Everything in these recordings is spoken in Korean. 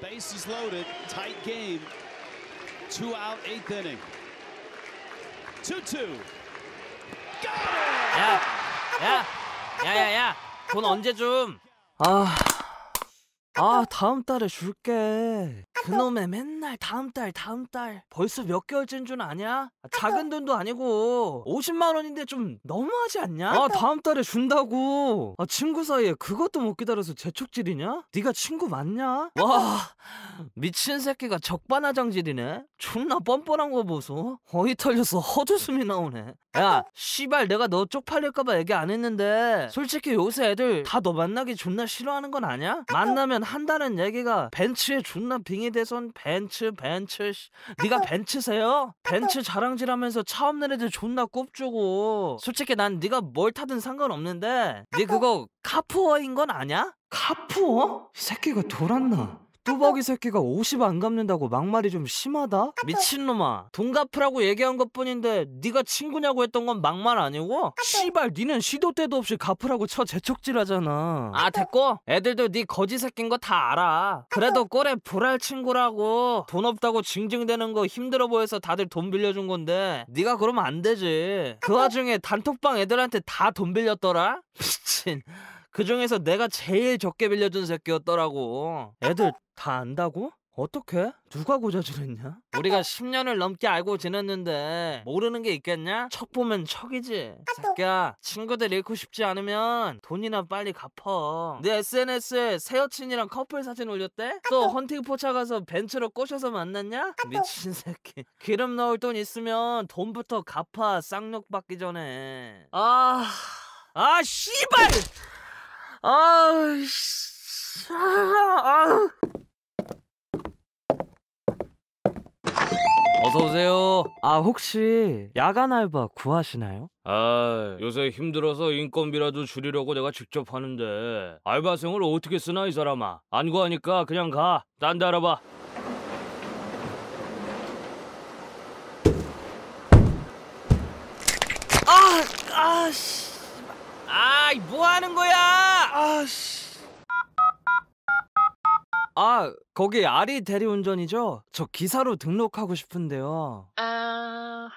Bases loaded, tight game. Two out, eighth inning. 2-2. Got it! 야, 야, 야야야, 돈 언제 좀. 아. 아 다음 달에 줄게 아, 그놈의 맨날 다음 달 다음 달 벌써 몇 개월째인 줄 아냐? 아, 작은 돈도 아니고 50만 원인데 좀 너무하지 않냐? 아, 아 다음 달에 준다고 아 친구 사이에 그것도 못 기다려서 재촉질이냐? 네가 친구 맞냐? 와 미친 새끼가 적반하장질이네 존나 뻔뻔한 거 보소 어이 털려서 허웃음이 나오네 야 씨발 내가 너 쪽팔릴까봐 얘기 안 했는데 솔직히 요새 애들 다 너 만나기 존나 싫어하는 건 아냐? 만나면 한다는 얘기가 벤츠에 존나 빙의 대선 벤츠 벤츠 씨. 네가 벤츠세요? 벤츠 자랑질하면서 차 없는 애들 존나 꼽주고 솔직히 난 네가 뭘 타든 상관없는데 네 그거 카푸어인 건 아냐? 카푸어? 새끼가 돌았나? 뚜벅이 새끼가 50 안 갚는다고 막말이 좀 심하다? 미친놈아 돈 갚으라고 얘기한 것뿐인데 네가 친구냐고 했던 건 막말 아니고? 씨발 니는 시도 때도 없이 갚으라고 쳐 재촉질하잖아 아 됐고 애들도 네 거지 새낀 거 다 알아 그래도 꼴에 불알 친구라고 돈 없다고 징징대는 거 힘들어 보여서 다들 돈 빌려준 건데 네가 그러면 안 되지 그 와중에 단톡방 애들한테 다 돈 빌렸더라? 미친 그중에서 내가 제일 적게 빌려준 새끼였더라고. 애들 다 안다고? 어떻게? 누가 고자질했냐? 우리가 10년을 넘게 알고 지냈는데 모르는 게 있겠냐? 척 보면 척이지. 아, 새끼야 친구들 잃고 싶지 않으면 돈이나 빨리 갚아네 SNS에 새 여친이랑 커플 사진 올렸대? 아, 또 헌팅 포차 가서 벤츠로 꼬셔서 만났냐? 아, 미친 새끼. 기름 넣을 돈 있으면 돈부터 갚아 쌍욕 받기 전에. 아... 아 씨발! 아우, 어서 오세요. 아, 혹시 야간 알바 구하시나요? 아, 요새 힘들어서 인건비라도 줄이려고 내가 직접 하는데 알바생을 어떻게 쓰나 이 사람아. 안 구하니까 그냥 가. 딴 데 알아봐. 아, 아씨. 아이, 뭐 하는 거야? 아씨. 아, 거기 아리 대리운전이죠? 저 기사로 등록하고 싶은데요. 아,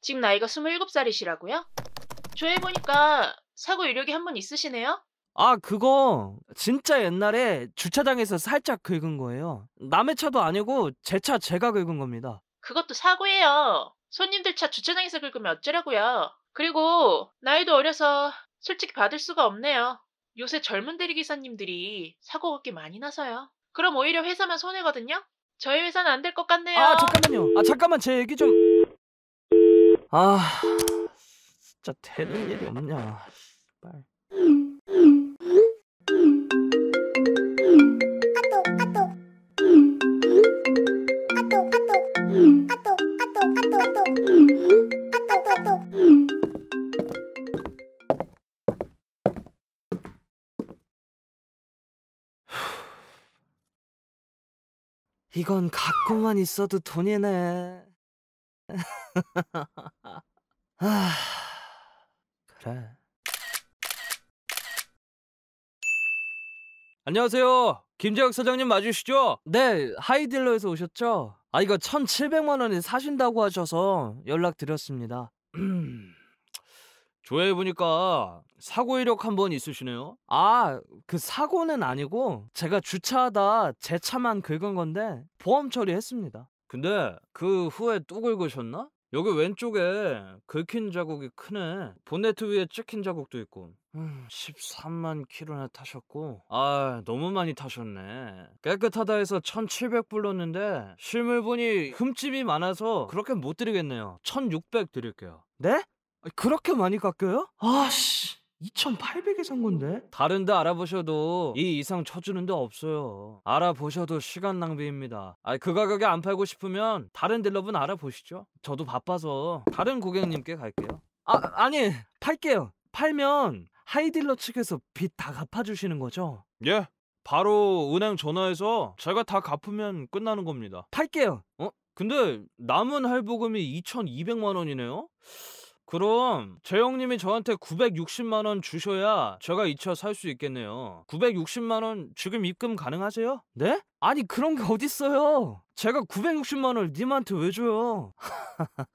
지금 나이가 27살이시라고요? 조회 해 보니까 사고 이력이 한 번 있으시네요? 아, 그거 진짜 옛날에 주차장에서 살짝 긁은 거예요. 남의 차도 아니고 제 차 제가 긁은 겁니다. 그것도 사고예요. 손님들 차 주차장에서 긁으면 어쩌라고요. 그리고 나이도 어려서 솔직히 받을 수가 없네요. 요새 젊은 대리기사님들이 사고가 꽤 많이 나서요. 그럼 오히려 회사만 손해거든요? 저희 회사는 안 될 것 같네요. 아 잠깐만요. 아 잠깐만 제 얘기 좀. 아 진짜 되는 일이 없냐. 빨. 리 이건 갖고만 있어도 돈이네. 아, 그래. 안녕하세요. 김재혁 사장님 맞으시죠? 네, 하이딜러에서 오셨죠? 아, 이거 1,700만 원에 사신다고 하셔서 연락드렸습니다. 조회해 보니까 사고 이력 한 번 있으시네요. 아, 그 사고는 아니고 제가 주차하다 제 차만 긁은 건데 보험 처리했습니다. 근데 그 후에 또 긁으셨나? 여기 왼쪽에 긁힌 자국이 크네. 본네트 위에 찍힌 자국도 있고. 음, 13만 킬로나 타셨고. 아, 너무 많이 타셨네. 깨끗하다 해서 1700 불렀는데 실물 보니 흠집이 많아서 그렇게 못 드리겠네요. 1600 드릴게요. 네? 아, 그렇게 많이 깎여요? 아씨 2,800에 산 건데? 다른 데 알아보셔도 이 이상 쳐주는 데 없어요. 알아보셔도 시간 낭비입니다. 아, 그 가격에 안 팔고 싶으면 다른 딜러분 알아보시죠. 저도 바빠서 다른 고객님께 갈게요. 아, 아니, 팔게요. 팔면 하이딜러 측에서 빚 다 갚아주시는 거죠? 예. 바로 은행 전화해서 제가 다 갚으면 끝나는 겁니다. 팔게요. 어? 근데 남은 할부금이 2,200만 원이네요? 그럼 재영님이 저한테 960만 원 주셔야 제가 이 차 살 수 있겠네요. 960만 원 지금 입금 가능하세요? 네? 아니 그런 게 어딨어요. 제가 960만 원을 님한테 왜 줘요?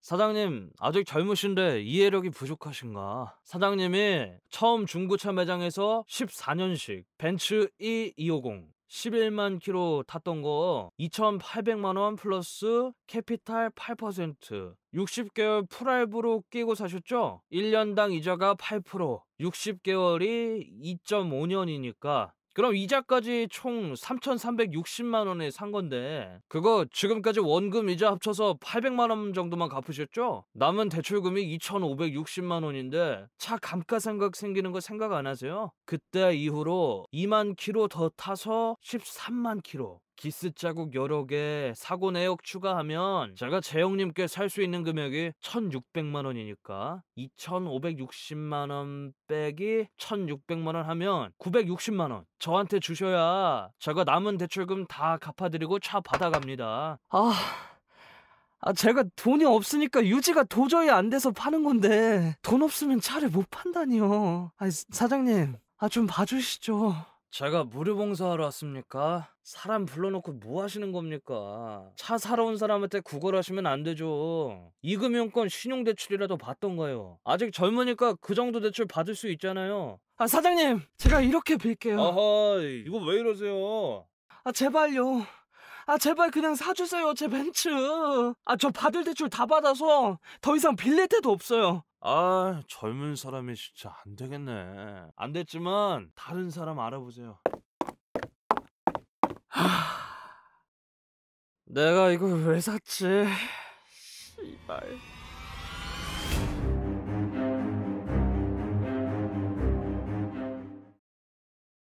사장님 아직 젊으신데 이해력이 부족하신가 사장님이 처음 중고차 매장에서 14년식 벤츠 E250 11만 키로 탔던 거 2,800만 원 플러스 캐피탈 8% 60개월 프라이브로 끼고 사셨죠? 1년당 이자가 8% 60개월이 2.5년이니까 그럼 이자까지 총 3,360만 원에 산 건데 그거 지금까지 원금 이자 합쳐서 800만 원 정도만 갚으셨죠? 남은 대출금이 2,560만 원인데 차감가생각 생기는 거 생각 안 하세요? 그때 이후로 2만 키로 더 타서 13만 키로 기스 자국 여러 개 사고 내역 추가하면 제가 재영님께 살 수 있는 금액이 1,600만 원이니까 2,560만 원 빼기 1,600만 원 하면 960만 원 저한테 주셔야 제가 남은 대출금 다 갚아드리고 차 받아갑니다. 아, 아 제가 돈이 없으니까 유지가 도저히 안 돼서 파는 건데 돈 없으면 차를 못 판다니요. 아 사장님, 아 좀 봐주시죠. 제가 무료봉사하러 왔습니까? 사람 불러놓고 뭐 하시는 겁니까? 차 사러 온 사람한테 구걸 하시면 안 되죠. 이금융권 신용대출이라도 받던가요. 아직 젊으니까 그 정도 대출 받을 수 있잖아요. 아 사장님 제가 이렇게 빌게요. 아하 이거 왜 이러세요? 아 제발요. 아 제발 그냥 사주세요 제 벤츠. 아 저 받을 대출 다 받아서 더 이상 빌릴 데도 없어요. 아, 젊은 사람이 진짜 안 되겠네. 안 됐지만 다른 사람 알아보세요. 하... 내가 이걸 왜 샀지? 씨발.